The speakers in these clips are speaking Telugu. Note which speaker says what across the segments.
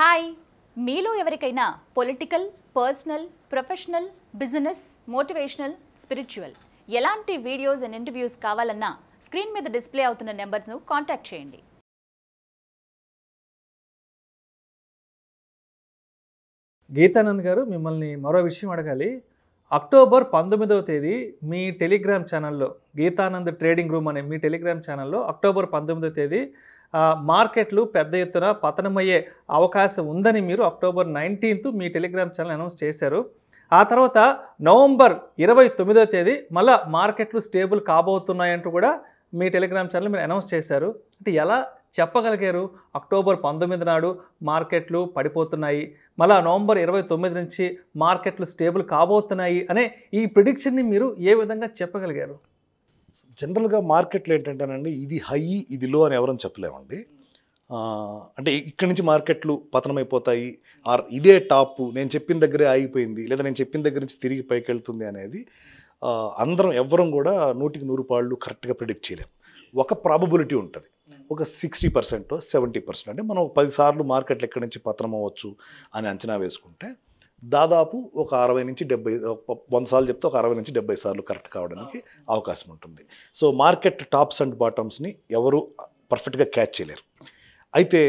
Speaker 1: హాయ్ మీలో ఎవరికైనా political personal professional business motivational spiritual ఎలాంటి వీడియోస్ అండ్ ఇంటర్వ్యూస్ కావాలన్నా స్క్రీన్ మీద డిస్ప్లే అవుతున్న నెంబర్స్ను కాంటాక్ట్ చేయండి గీతానంద్ గారు మిమ్మల్ని మరో విషయం అడగాలి అక్టోబర్ పంతొమ్మిదవ తేదీ మీ టెలిగ్రామ్ ఛానల్లో గీతానంద్ ట్రేడింగ్ రూమ్ అనే మీ టెలిగ్రామ్ ఛానల్లో అక్టోబర్ పంతొమ్మిదవ తేదీ మార్కెట్లు పెద్ద ఎత్తున పతనమయ్యే అవకాశం ఉందని మీరు అక్టోబర్ నైన్టీన్త్ మీ టెలిగ్రామ్ ఛానల్ అనౌన్స్ చేశారు ఆ తర్వాత నవంబర్ ఇరవై తొమ్మిదో తేదీ మళ్ళీ మార్కెట్లు స్టేబుల్ కాబోతున్నాయంటూ కూడా మీ టెలిగ్రామ్ ఛానల్ మీరు అనౌన్స్ చేశారు అంటే ఎలా చెప్పగలిగారు అక్టోబర్ పంతొమ్మిది నాడు మార్కెట్లు పడిపోతున్నాయి మళ్ళా నవంబర్ ఇరవై తొమ్మిది నుంచి మార్కెట్లు స్టేబుల్ కాబోతున్నాయి అనే ఈ ప్రిడిక్షన్ని మీరు ఏ విధంగా చెప్పగలిగారు
Speaker 2: జనరల్గా మార్కెట్లో ఏంటంటేనండి ఇది హై ఇది లో అని ఎవరని చెప్పలేమండి అంటే ఇక్కడి నుంచి మార్కెట్లు పతనమైపోతాయి ఆర్ ఇదే టాప్ నేను చెప్పిన దగ్గరే ఆగిపోయింది లేదా నేను చెప్పిన దగ్గర నుంచి తిరిగి పైకి వెళ్తుంది అనేది అందరం ఎవరం కూడా నూటికి నూరు పాళ్ళు కరెక్ట్గా ప్రిడిక్ట్ చేయలేము ఒక ప్రాబబిలిటీ ఉంటుంది ఒక సిక్స్టీ పర్సెంట్ సెవెంటీ పర్సెంట్ అంటే మనం పదిసార్లు మార్కెట్లు ఎక్కడి నుంచి పతనం అవ్వచ్చు అని అంచనా వేసుకుంటే దాదాపు ఒక అరవై నుంచి డెబ్బై వంద సార్లు చెప్తే ఒక అరవై నుంచి డెబ్బై సార్లు కరెక్ట్ కావడానికి అవకాశం ఉంటుంది సో మార్కెట్ టాప్స్ అండ్ బాటమ్స్ని ఎవరు పర్ఫెక్ట్గా క్యాచ్ చేయలేరు అయితే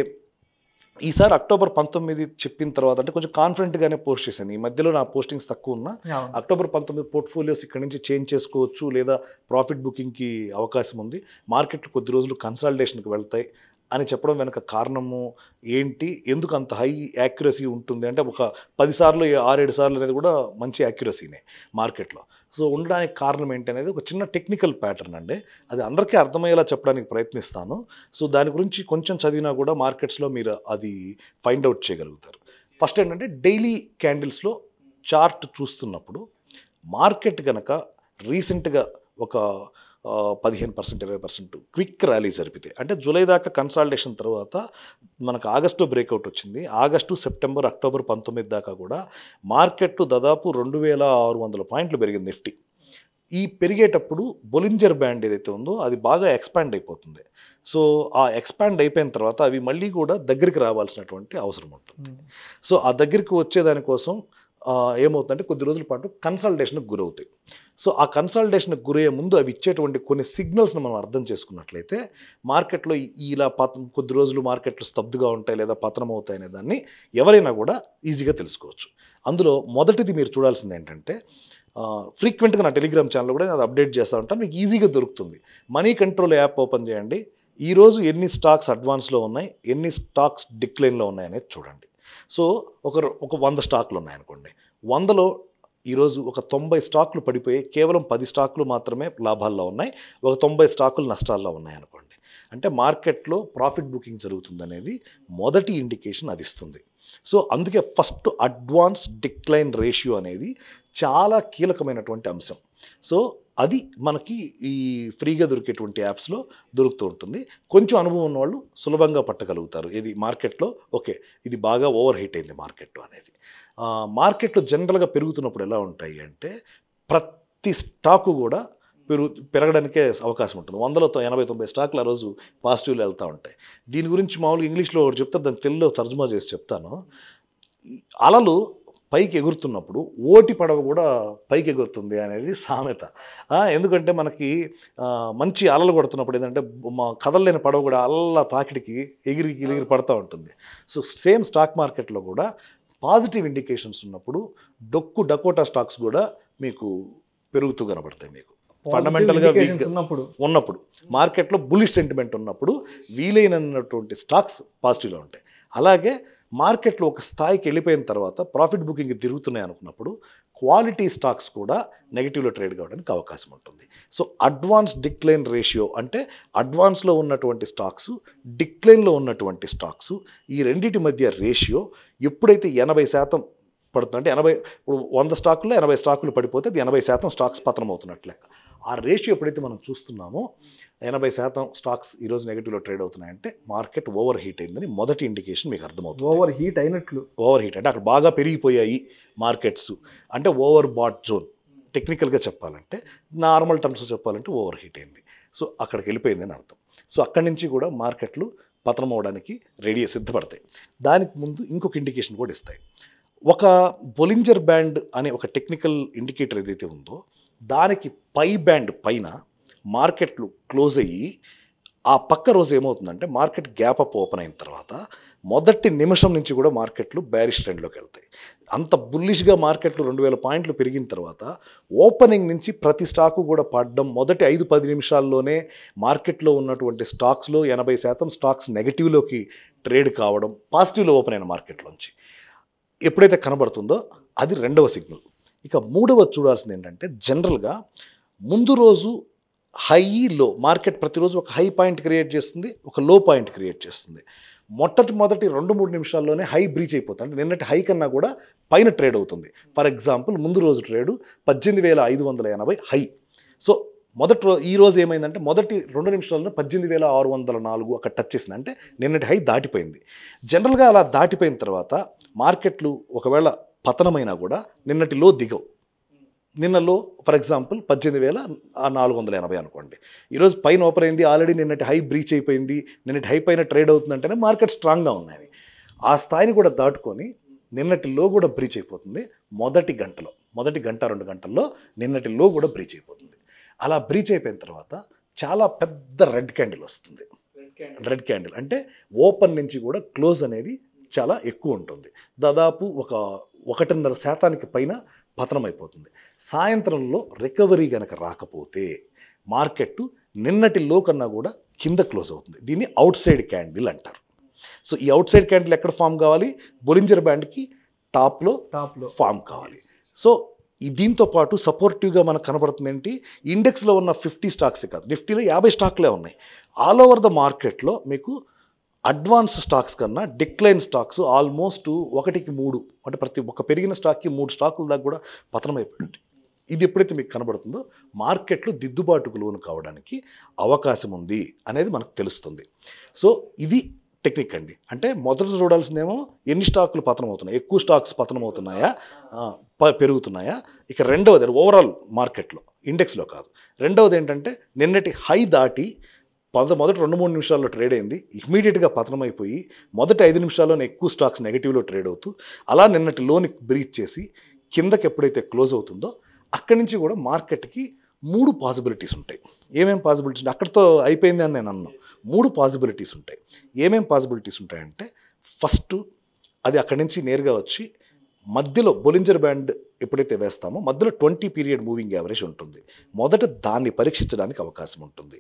Speaker 2: ఈసారి అక్టోబర్ పంతొమ్మిది చెప్పిన తర్వాత అంటే కొంచెం కాన్ఫిడెంట్గానే పోస్ట్ చేశాను ఈ మధ్యలో నా పోస్టింగ్స్ తక్కువ ఉన్నా అక్టోబర్ పంతొమ్మిది పోర్ట్ఫోలియోస్ ఇక్కడ నుంచి చేంజ్ చేసుకోవచ్చు లేదా ప్రాఫిట్ బుకింగ్కి అవకాశం ఉంది మార్కెట్లు కొద్ది రోజులు కన్సల్టేషన్కి వెళ్తాయి అని చెప్పడం వెనుక కారణము ఏంటి ఎందుకు అంత హై యాక్యురసీ ఉంటుంది అంటే ఒక పదిసార్లు ఆరేడు సార్లు అనేది కూడా మంచి యాక్యురసీనే మార్కెట్లో సో ఉండడానికి కారణం ఏంటి అనేది ఒక చిన్న టెక్నికల్ ప్యాటర్న్ అండి అది అందరికీ అర్థమయ్యేలా చెప్పడానికి ప్రయత్నిస్తాను సో దాని గురించి కొంచెం చదివినా కూడా మార్కెట్స్లో మీరు అది ఫైండ్ అవుట్ చేయగలుగుతారు ఫస్ట్ ఏంటంటే డైలీ క్యాండిల్స్లో చార్ట్ చూస్తున్నప్పుడు మార్కెట్ కనుక రీసెంట్గా ఒక పదిహేను పర్సెంట్ ఇరవై పర్సెంట్ క్విక్ ర్యాలీ జరిపితే అంటే జూలై దాకా కన్సాల్టేషన్ తర్వాత మనకు ఆగస్టు బ్రేక్అవుట్ వచ్చింది ఆగస్టు సెప్టెంబర్ అక్టోబర్ పంతొమ్మిది దాకా కూడా మార్కెట్ దాదాపు రెండు వేల ఆరు వందల పాయింట్లు పెరిగింది నిఫ్టీ ఈ పెరిగేటప్పుడు బొలింజర్ బ్యాండ్ ఏదైతే ఉందో అది బాగా ఎక్స్పాండ్ అయిపోతుంది సో ఆ ఎక్స్పాండ్ అయిపోయిన తర్వాత అవి మళ్ళీ కూడా దగ్గరికి రావాల్సినటువంటి అవసరం ఉంటుంది సో ఆ దగ్గరికి వచ్చేదానికోసం ఏమవుతుందంటే కొద్ది రోజుల పాటు కన్సల్టేషన్కి గురవుతాయి సో ఆ కన్సల్టేషన్కి గురయ్యే ముందు అవి ఇచ్చేటువంటి కొన్ని సిగ్నల్స్ని మనం అర్థం చేసుకున్నట్లయితే మార్కెట్లో ఇలా పత కొద్ది రోజులు మార్కెట్లు స్తబ్దుగా ఉంటాయి లేదా పతనం అవుతాయి అనే దాన్ని ఎవరైనా కూడా ఈజీగా తెలుసుకోవచ్చు అందులో మొదటిది మీరు చూడాల్సింది ఏంటంటే ఫ్రీక్వెంట్గా నా టెలిగ్రామ్ ఛానల్ కూడా నేను అప్డేట్ చేస్తూ ఉంటాను మీకు ఈజీగా దొరుకుతుంది మనీ కంట్రోల్ యాప్ ఓపెన్ చేయండి ఈరోజు ఎన్ని స్టాక్స్ అడ్వాన్స్లో ఉన్నాయి ఎన్ని స్టాక్స్ డిక్లైన్లో ఉన్నాయనేది చూడండి సో ఒక ఒక వంద స్టాక్లు ఉన్నాయనుకోండి వందలో ఈరోజు ఒక తొంభై స్టాక్లు పడిపోయి కేవలం పది స్టాక్లు మాత్రమే లాభాల్లో ఉన్నాయి ఒక తొంభై స్టాకులు నష్టాల్లో ఉన్నాయనుకోండి అంటే మార్కెట్లో ప్రాఫిట్ బుకింగ్ జరుగుతుందనేది మొదటి ఇండికేషన్ అది ఇస్తుంది సో అందుకే ఫస్ట్ అడ్వాన్స్ డిక్లైన్ రేషియో అనేది చాలా కీలకమైనటువంటి అంశం సో అది మనకి ఈ ఫ్రీగా దొరికేటువంటి యాప్స్లో దొరుకుతూ ఉంటుంది కొంచెం అనుభవం ఉన్నవాళ్ళు సులభంగా పట్టగలుగుతారు ఇది మార్కెట్లో ఓకే ఇది బాగా ఓవర్ హీట్ అయింది మార్కెట్లో అనేది మార్కెట్లో జనరల్గా పెరుగుతున్నప్పుడు ఎలా ఉంటాయి అంటే ప్రతి స్టాకు కూడా పెరుగు పెరగడానికే అవకాశం ఉంటుంది వందలతో ఎనభై తొంభై స్టాకులు ఆ రోజు పాజిటివ్లో వెళ్తూ ఉంటాయి దీని గురించి మామూలుగా ఇంగ్లీష్లో ఒకటి చెప్తారు దాన్ని తెలుగులో తర్జుమా చేసి చెప్తాను అలలు పైకి ఎగురుతున్నప్పుడు ఓటి పడవ కూడా పైకి ఎగురుతుంది అనేది సామెత ఎందుకంటే మనకి మంచి అలలు కొడుతున్నప్పుడు ఏంటంటే మా కదలలేని పడవ కూడా అల్ల తాకిడికి ఎగిరి ఎగిరి పడుతూ ఉంటుంది సో సేమ్ స్టాక్ మార్కెట్లో కూడా పాజిటివ్ ఇండికేషన్స్ ఉన్నప్పుడు డొక్కు డకోటా స్టాక్స్ కూడా మీకు పెరుగుతూ కనబడతాయి మీకు ఫండమెంటల్గా ఉన్నప్పుడు ఉన్నప్పుడు మార్కెట్లో బులిష్ సెంటిమెంట్ ఉన్నప్పుడు వీలైనటువంటి స్టాక్స్ పాజిటివ్లో ఉంటాయి అలాగే మార్కెట్లో ఒక స్థాయికి వెళ్ళిపోయిన తర్వాత ప్రాఫిట్ బుకింగ్ తిరుగుతున్నాయి అనుకున్నప్పుడు క్వాలిటీ స్టాక్స్ కూడా నెగిటివ్లో ట్రేడ్ కావడానికి అవకాశం ఉంటుంది సో అడ్వాన్స్ డిక్లైన్ రేషియో అంటే అడ్వాన్స్లో ఉన్నటువంటి స్టాక్స్ డిక్లైన్లో ఉన్నటువంటి స్టాక్స్ ఈ రెండింటి మధ్య రేషియో ఎప్పుడైతే ఎనభై శాతం పడుతుంది అంటే ఎనభై ఇప్పుడు వంద స్టాకుల్లో ఎనభై స్టాకులు పడిపోతే అది ఎనభై శాతం స్టాక్స్ పతనం అవుతున్నట్లు లెక్క ఆ రేషియో ఎప్పుడైతే మనం చూస్తున్నామో ఎనభై శాతం స్టాక్స్ ఈరోజు నెగిటివ్లో ట్రేడ్ అవుతున్నాయంటే మార్కెట్ ఓవర్ హీట్ అయిందని మొదటి ఇండికేషన్ మీకు అర్థమవుతుంది ఓవర్ హీట్ అయినట్లు ఓవర్ హీట్ అంటే అక్కడ బాగా పెరిగిపోయాయి మార్కెట్స్ అంటే ఓవర్ బాట్ జోన్ టెక్నికల్గా చెప్పాలంటే నార్మల్ టర్మ్స్ చెప్పాలంటే ఓవర్ హీట్ అయింది సో అక్కడికి వెళ్ళిపోయిందని అర్థం సో అక్కడి నుంచి కూడా మార్కెట్లు పతనం అవడానికి రెడీ సిద్ధపడతాయి దానికి ముందు ఇంకొక ఇండికేషన్ కూడా ఇస్తాయి ఒక బొలింజర్ బ్యాండ్ అనే ఒక టెక్నికల్ ఇండికేటర్ ఏదైతే ఉందో దానికి పై బ్యాండ్ పైన మార్కెట్లు క్లోజ్ అయ్యి ఆ పక్క రోజు ఏమవుతుందంటే మార్కెట్ గ్యాప్ అప్ ఓపెన్ అయిన తర్వాత మొదటి నిమిషం నుంచి కూడా మార్కెట్లు బ్యారిష్ ట్రెండ్లోకి వెళ్తాయి అంత బుల్లిష్గా మార్కెట్లు రెండు వేల పాయింట్లు పెరిగిన తర్వాత ఓపెనింగ్ నుంచి ప్రతి స్టాకు కూడా పడడం మొదటి ఐదు పది నిమిషాల్లోనే మార్కెట్లో ఉన్నటువంటి స్టాక్స్లో ఎనభై శాతం స్టాక్స్ నెగిటివ్లోకి ట్రేడ్ కావడం పాజిటివ్లో ఓపెన్ అయిన మార్కెట్లోంచి ఎప్పుడైతే కనబడుతుందో అది రెండవ సిగ్నల్ ఇక మూడవ చూడాల్సింది ఏంటంటే జనరల్గా ముందు రోజు హై లో మార్కెట్ ప్రతిరోజు ఒక హై పాయింట్ క్రియేట్ చేస్తుంది ఒక లో పాయింట్ క్రియేట్ చేస్తుంది మొట్టటి మొదటి రెండు మూడు నిమిషాల్లోనే హై బ్రీచ్ అయిపోతుంది అంటే నిన్నటి హై కన్నా కూడా పైన ట్రేడ్ అవుతుంది ఫర్ ఎగ్జాంపుల్ ముందు రోజు ట్రేడు పద్దెనిమిది వేల ఐదు వందల ఎనభై హై సో మొదటి రో ఈ రోజు ఏమైందంటే మొదటి రెండు నిమిషాల్లో పద్దెనిమిది వేల ఆరు వందల నాలుగు అక్కడ టచ్ చేసింది అంటే నిన్నటి హై దాటిపోయింది జనరల్గా అలా దాటిపోయిన తర్వాత మార్కెట్లు ఒకవేళ పతనమైనా కూడా నిన్నటిలో దిగవు నిన్నలో ఫర్ ఎగ్జాంపుల్ పద్దెనిమిది వేల నాలుగు వందల ఎనభై అనుకోండి ఈరోజు పైన ఓపెన్ అయింది ఆల్రెడీ నిన్నటి హై బ్రీచ్ అయిపోయింది నిన్నటి హై పైన ట్రేడ్ అవుతుందంటేనే మార్కెట్ స్ట్రాంగ్గా ఉన్నాయి ఆ స్థాయిని కూడా దాటుకొని నిన్నటిలో కూడా బ్రీచ్ అయిపోతుంది మొదటి గంటలో మొదటి గంట రెండు గంటల్లో నిన్నటిలో కూడా బ్రీచ్ అయిపోతుంది అలా బ్రీచ్ అయిపోయిన తర్వాత చాలా పెద్ద రెడ్ క్యాండిల్ వస్తుంది రెడ్ క్యాండిల్ అంటే ఓపెన్ నుంచి కూడా క్లోజ్ అనేది చాలా ఎక్కువ ఉంటుంది దాదాపు ఒక ఒకటిన్నర శాతానికి పైన పతనమైపోతుంది సాయంత్రంలో రికవరీ కనుక రాకపోతే మార్కెట్ నిన్నటి లో కన్నా కూడా కింద క్లోజ్ అవుతుంది దీన్ని అవుట్ సైడ్ క్యాండిల్ అంటారు సో ఈ అవుట్ సైడ్ క్యాండిల్ ఎక్కడ ఫామ్ కావాలి బొలింజర్ బ్యాండ్కి టాప్లో టాప్లో ఫామ్ కావాలి సో దీంతో పాటు సపోర్టివ్గా మనకు కనబడుతుంది ఏంటి ఇండెక్స్లో ఉన్న ఫిఫ్టీ స్టాక్సే కాదు నిఫ్టీలో యాభై స్టాక్లే ఉన్నాయి ఆల్ ఓవర్ ద మార్కెట్లో మీకు అడ్వాన్స్ స్టాక్స్ కన్నా డిక్లైన్ స్టాక్స్ ఆల్మోస్ట్ ఒకటికి మూడు అంటే ప్రతి ఒక్క పెరిగిన స్టాక్కి మూడు స్టాకుల దాకా కూడా పతనమైపోయింది ఇది ఎప్పుడైతే మీకు కనబడుతుందో మార్కెట్లో దిద్దుబాటుకు లోను కావడానికి అవకాశం ఉంది అనేది మనకు తెలుస్తుంది సో ఇది టెక్నిక్ అండి అంటే మొదట చూడాల్సిందేమో ఎన్ని స్టాకులు పతనం అవుతున్నాయి ఎక్కువ స్టాక్స్ పతనం అవుతున్నాయా పెరుగుతున్నాయా ఇక రెండవది ఓవరాల్ మార్కెట్లో ఇండెక్స్లో కాదు రెండవది ఏంటంటే నిన్నటి హై దాటి పద మొదటి రెండు మూడు నిమిషాల్లో ట్రేడ్ అయింది ఇమీడియట్గా అయిపోయి మొదటి ఐదు నిమిషాల్లోనే ఎక్కువ స్టాక్స్ నెగిటివ్లో ట్రేడ్ అవుతూ అలా నిన్నటి లోని బ్రీచ్ చేసి కిందకి ఎప్పుడైతే క్లోజ్ అవుతుందో అక్కడి నుంచి కూడా మార్కెట్కి మూడు పాసిబిలిటీస్ ఉంటాయి ఏమేం పాసిబిలిటీస్ అక్కడితో అయిపోయింది అని నేను అన్నాను మూడు పాసిబిలిటీస్ ఉంటాయి ఏమేం పాసిబిలిటీస్ ఉంటాయంటే ఫస్ట్ అది అక్కడి నుంచి నేరుగా వచ్చి మధ్యలో బొలింజర్ బ్యాండ్ ఎప్పుడైతే వేస్తామో మధ్యలో ట్వంటీ పీరియడ్ మూవింగ్ యావరేజ్ ఉంటుంది మొదట దాన్ని పరీక్షించడానికి అవకాశం ఉంటుంది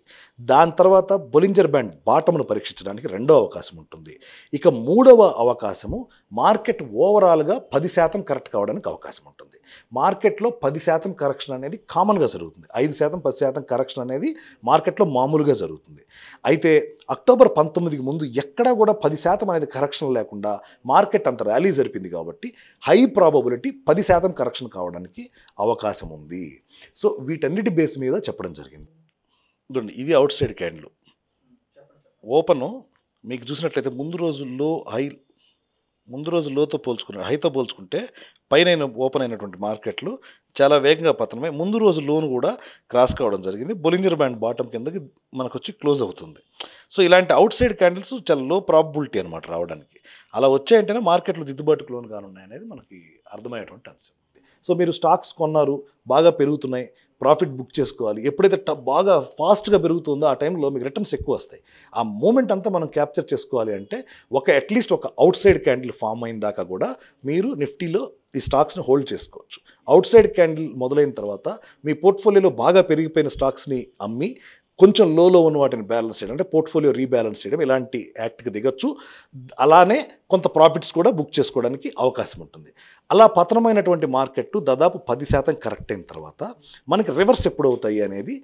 Speaker 2: దాని తర్వాత బొలింజర్ బ్యాండ్ బాటమును పరీక్షించడానికి రెండో అవకాశం ఉంటుంది ఇక మూడవ అవకాశము మార్కెట్ ఓవరాల్గా పది శాతం కరెక్ట్ కావడానికి అవకాశం ఉంటుంది మార్కెట్లో పది శాతం కరెక్షన్ అనేది కామన్గా జరుగుతుంది ఐదు శాతం పది శాతం కరెక్షన్ అనేది మార్కెట్లో మామూలుగా జరుగుతుంది అయితే అక్టోబర్ పంతొమ్మిదికి ముందు ఎక్కడా కూడా పది శాతం అనేది కరెక్షన్ లేకుండా మార్కెట్ అంత ర్యాలీ జరిపింది కాబట్టి హై ప్రాబబిలిటీ పది శాతం కరెక్షన్ కరెక్షన్ కావడానికి అవకాశం ఉంది సో వీటన్నిటి బేస్ మీద చెప్పడం జరిగింది చూడండి ఇది అవుట్ సైడ్ క్యాండిల్ ఓపెను మీకు చూసినట్లయితే ముందు రోజుల్లో హై ముందు రోజు లోతో పోల్చుకునే హైతో పోల్చుకుంటే పైన ఓపెన్ అయినటువంటి మార్కెట్లు చాలా వేగంగా పతనమై ముందు రోజు లోన్ కూడా క్రాస్ కావడం జరిగింది బొలింజర్ బ్యాండ్ బాటం కిందకి మనకు వచ్చి క్లోజ్ అవుతుంది సో ఇలాంటి అవుట్ సైడ్ క్యాండిల్స్ చాలా లో ప్రాబిలిటీ అనమాట రావడానికి అలా వచ్చాయంటేనే మార్కెట్లు దిద్దుబాటుకు లోన్ కానున్నాయనేది మనకి అర్థమయ్యేటువంటి అంశం సో మీరు స్టాక్స్ కొన్నారు బాగా పెరుగుతున్నాయి ప్రాఫిట్ బుక్ చేసుకోవాలి ఎప్పుడైతే బాగా ఫాస్ట్గా పెరుగుతుందో ఆ టైంలో మీకు రిటర్న్స్ ఎక్కువ వస్తాయి ఆ మూమెంట్ అంతా మనం క్యాప్చర్ చేసుకోవాలి అంటే ఒక అట్లీస్ట్ ఒక అవుట్ సైడ్ క్యాండిల్ ఫామ్ అయిన దాకా కూడా మీరు నిఫ్టీలో ఈ స్టాక్స్ని హోల్డ్ చేసుకోవచ్చు అవుట్ సైడ్ క్యాండిల్ మొదలైన తర్వాత మీ పోర్ట్ఫోలియోలో బాగా పెరిగిపోయిన స్టాక్స్ని అమ్మి కొంచెం లోలో ఉన్న వాటిని బ్యాలెన్స్ చేయడం అంటే పోర్ట్ఫోలియో రీబ్యాలెన్స్ చేయడం ఇలాంటి యాక్ట్కి దిగొచ్చు అలానే కొంత ప్రాఫిట్స్ కూడా బుక్ చేసుకోవడానికి అవకాశం ఉంటుంది అలా పతనమైనటువంటి మార్కెట్ దాదాపు పది శాతం కరెక్ట్ అయిన తర్వాత మనకి రివర్స్ ఎప్పుడవుతాయి అనేది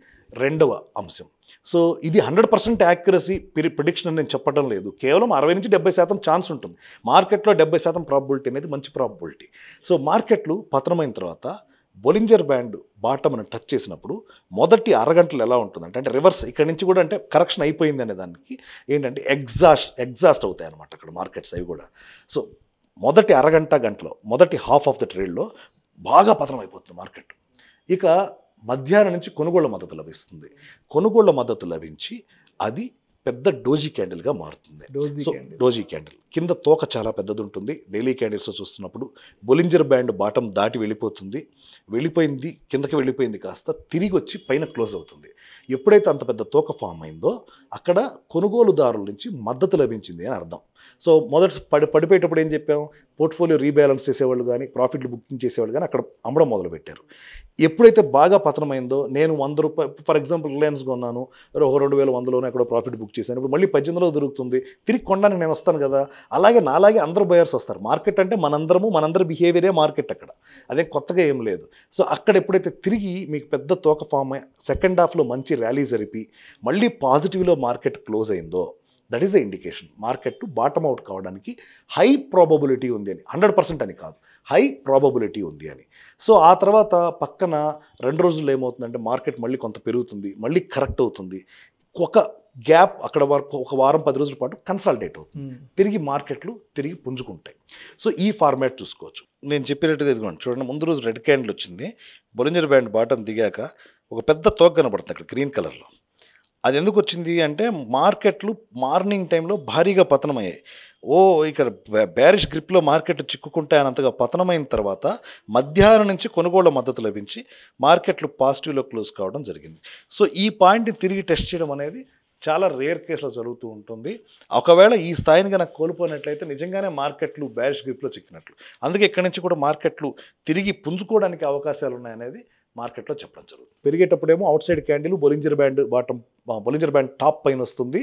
Speaker 2: రెండవ అంశం సో ఇది హండ్రెడ్ పర్సెంట్ యాక్యురసీ పిరి ప్రిడిక్షన్ నేను చెప్పడం లేదు కేవలం అరవై నుంచి డెబ్బై శాతం ఛాన్స్ ఉంటుంది మార్కెట్లో డెబ్బై శాతం ప్రాబిలిటీ అనేది మంచి ప్రాబిలిటీ సో మార్కెట్లు పతనమైన తర్వాత బొలింజర్ బ్యాండ్ బాటమ్ను టచ్ చేసినప్పుడు మొదటి అరగంటలు ఎలా ఉంటుందంటే అంటే రివర్స్ ఇక్కడ నుంచి కూడా అంటే కరెక్షన్ అయిపోయింది అనే దానికి ఏంటంటే ఎగ్జాస్ట్ ఎగ్జాస్ట్ అవుతాయి అనమాట అక్కడ మార్కెట్స్ అవి కూడా సో మొదటి అరగంట గంటలో మొదటి హాఫ్ ఆఫ్ ద ట్రేడ్లో బాగా పతనం అయిపోతుంది మార్కెట్ ఇక మధ్యాహ్నం నుంచి కొనుగోళ్ల మద్దతు లభిస్తుంది కొనుగోళ్ల మద్దతు లభించి అది పెద్ద డోజీ క్యాండిల్గా మారుతుంది సో డోజీ క్యాండిల్ కింద తోక చాలా పెద్దది ఉంటుంది డైలీ క్యాండిల్స్ చూస్తున్నప్పుడు బొలింజర్ బ్యాండ్ బాటం దాటి వెళ్ళిపోతుంది వెళ్ళిపోయింది కిందకి వెళ్ళిపోయింది కాస్త తిరిగి వచ్చి పైన క్లోజ్ అవుతుంది ఎప్పుడైతే అంత పెద్ద తోక ఫామ్ అయిందో అక్కడ కొనుగోలుదారుల నుంచి మద్దతు లభించింది అని అర్థం సో మొదటి పడి పడిపోయేటప్పుడు ఏం చెప్పాం పోర్ట్ఫోలియో రీబ్యాలెన్స్ చేసేవాళ్ళు కానీ ప్రాఫిట్లు బుకింగ్ చేసేవాళ్ళు కానీ అక్కడ అమ్మడం మొదలుపెట్టారు ఎప్పుడైతే బాగా పతనమైందో నేను వంద రూపాయలు ఫర్ ఎగ్జాంపుల్ రిలయన్స్ కొన్నాను ఒక రెండు వేల వందలోనే అక్కడ ప్రాఫిట్ బుక్ చేశాను ఇప్పుడు మళ్ళీ పద్దెనిమిదిలో దొరుకుతుంది తిరిగి కొనడానికి నేను వస్తాను కదా అలాగే నాలాగే అందరు బయర్స్ వస్తారు మార్కెట్ అంటే మనందరము మనందరి బిహేవియరే మార్కెట్ అక్కడ అదే కొత్తగా ఏం లేదు సో అక్కడ ఎప్పుడైతే తిరిగి మీకు పెద్ద తోక ఫామ్ సెకండ్ హాఫ్లో మంచి ర్యాలీ జరిపి మళ్ళీ పాజిటివ్లో మార్కెట్ క్లోజ్ అయిందో that is the indication market bottom out కావడానికి హై ప్రాబబిలిటీ ఉంది అని హండ్రెడ్ పర్సెంట్ అని కాదు హై ప్రాబబిలిటీ ఉంది అని సో ఆ తర్వాత పక్కన రెండు రోజుల్లో ఏమవుతుందంటే మార్కెట్ మళ్ళీ కొంత పెరుగుతుంది మళ్ళీ కరెక్ట్ అవుతుంది ఒక గ్యాప్ అక్కడ వరకు ఒక వారం పది రోజుల పాటు కన్సల్టేట్ అవుతుంది hmm. తిరిగి మార్కెట్లు తిరిగి పుంజుకుంటాయి సో ఈ ఫార్మాట్ చూసుకోవచ్చు నేను చెప్పినట్టుగా ఇదిగోండి చూడండి ముందు రోజు రెడ్ క్యాండిల్ వచ్చింది బొలింజర్ బ్యాండ్ బాటం దిగాక ఒక పెద్ద తోక కనబడుతుంది అక్కడ గ్రీన్ కలర్లో అది ఎందుకు వచ్చింది అంటే మార్కెట్లు మార్నింగ్ టైంలో భారీగా పతనమయ్యాయి ఓ ఇక్కడ బ్యారిష్ గ్రిప్లో మార్కెట్ అనంతగా పతనమైన తర్వాత మధ్యాహ్నం నుంచి కొనుగోళ్ల మద్దతు లభించి మార్కెట్లు పాజిటివ్లో క్లోజ్ కావడం జరిగింది సో ఈ పాయింట్ని తిరిగి టెస్ట్ చేయడం అనేది చాలా రేర్ కేసులో జరుగుతూ ఉంటుంది ఒకవేళ ఈ స్థాయిని కనుక కోల్పోయినట్లయితే నిజంగానే మార్కెట్లు బ్యారిష్ గ్రిప్లో చిక్కినట్లు అందుకే ఇక్కడి నుంచి కూడా మార్కెట్లు తిరిగి పుంజుకోవడానికి అవకాశాలు ఉన్నాయనేది మార్కెట్లో చెప్పడం జరుగుతుంది పెరిగేటప్పుడేమో outside candle Bollinger band bottom Bollinger band top పైన వస్తుంది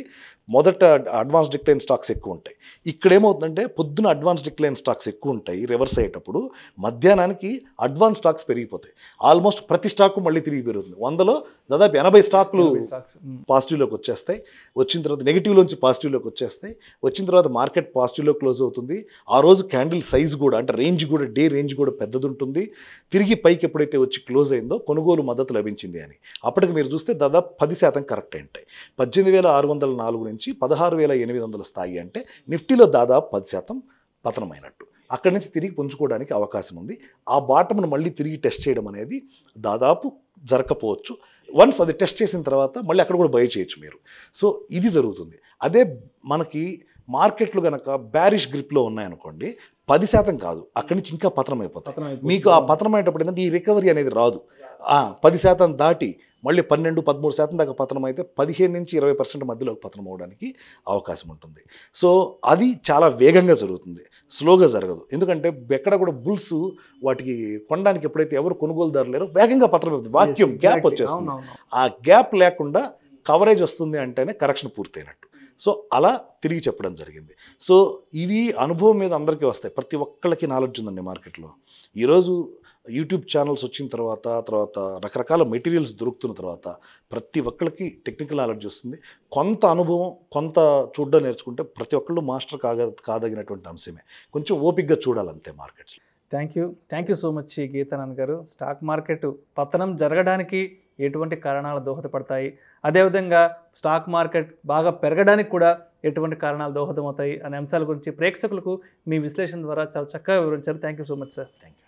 Speaker 2: మొదట అడ్వాన్స్ డిక్లైన్ స్టాక్స్ ఎక్కువ ఉంటాయి ఇక్కడేమవుతుందంటే పొద్దున అడ్వాన్స్ డిక్లైన్ స్టాక్స్ ఎక్కువ ఉంటాయి రివర్స్ అయ్యేటప్పుడు మధ్యాహ్నానికి అడ్వాన్స్ స్టాక్స్ పెరిగిపోతాయి ఆల్మోస్ట్ ప్రతి స్టాక్ మళ్ళీ తిరిగి పెరుగుతుంది వందలో దాదాపు ఎనభై స్టాక్లు పాజిటివ్లోకి వచ్చేస్తాయి వచ్చిన తర్వాత నెగిటివ్లోంచి పాజిటివ్లోకి వచ్చేస్తాయి వచ్చిన తర్వాత మార్కెట్ పాజిటివ్లో క్లోజ్ అవుతుంది ఆ రోజు క్యాండిల్ సైజ్ కూడా అంటే రేంజ్ కూడా డే రేంజ్ కూడా పెద్దది ఉంటుంది తిరిగి పైకి ఎప్పుడైతే వచ్చి క్లోజ్ అయింది అయిందో కొనుగోలు మద్దతు లభించింది అని అప్పటికి మీరు చూస్తే దాదాపు పది శాతం కరెక్ట్ ఉంటాయి పద్దెనిమిది వేల ఆరు వందల నాలుగు నుంచి పదహారు వేల ఎనిమిది వందల స్థాయి అంటే నిఫ్టీలో దాదాపు పది శాతం పతనమైనట్టు అక్కడి నుంచి తిరిగి పుంజుకోవడానికి అవకాశం ఉంది ఆ బాటమును మళ్ళీ తిరిగి టెస్ట్ చేయడం అనేది దాదాపు జరగకపోవచ్చు వన్స్ అది టెస్ట్ చేసిన తర్వాత మళ్ళీ అక్కడ కూడా బయ చేయొచ్చు మీరు సో ఇది జరుగుతుంది అదే మనకి మార్కెట్లు కనుక బ్యారిష్ గ్రిప్లో ఉన్నాయనుకోండి పది శాతం కాదు అక్కడి నుంచి ఇంకా పతనం అయిపోతాయి మీకు ఆ పతనం అయ్యేటప్పుడు ఏంటంటే ఈ రికవరీ అనేది రాదు పది శాతం దాటి మళ్ళీ పన్నెండు పదమూడు శాతం దాకా పతనం అయితే పదిహేను నుంచి ఇరవై పర్సెంట్ మధ్యలో పతనం అవడానికి అవకాశం ఉంటుంది సో అది చాలా వేగంగా జరుగుతుంది స్లోగా జరగదు ఎందుకంటే ఎక్కడ కూడా బుల్స్ వాటికి కొనడానికి ఎప్పుడైతే ఎవరు కొనుగోలుదారు లేరో వేగంగా పతనం అవుతుంది వాక్యం గ్యాప్ వచ్చేస్తుంది ఆ గ్యాప్ లేకుండా కవరేజ్ వస్తుంది అంటేనే కరెక్షన్ పూర్తయినట్టు సో అలా తిరిగి చెప్పడం జరిగింది సో ఇవి అనుభవం మీద అందరికీ వస్తాయి ప్రతి ఒక్కళ్ళకి నాలెడ్జ్ ఉందండి మార్కెట్లో ఈరోజు యూట్యూబ్ ఛానల్స్ వచ్చిన తర్వాత తర్వాత రకరకాల మెటీరియల్స్ దొరుకుతున్న తర్వాత ప్రతి ఒక్కరికి టెక్నికల్ నాలెడ్జ్ వస్తుంది కొంత అనుభవం కొంత చూడడం నేర్చుకుంటే ప్రతి ఒక్కళ్ళు మాస్టర్ కాగ కాదగినటువంటి అంశమే కొంచెం ఓపిక్గా చూడాలంతే markets
Speaker 1: thank you thank you so much Geethanand గారు స్టాక్ మార్కెట్ పతనం జరగడానికి ఎటువంటి కారణాలు దోహదపడతాయి అదేవిధంగా స్టాక్ మార్కెట్ బాగా పెరగడానికి కూడా ఎటువంటి కారణాలు దోహదమవుతాయి అనే అంశాల గురించి ప్రేక్షకులకు మీ విశ్లేషణ ద్వారా చాలా చక్కగా వివరించారు thank you so much sir thank you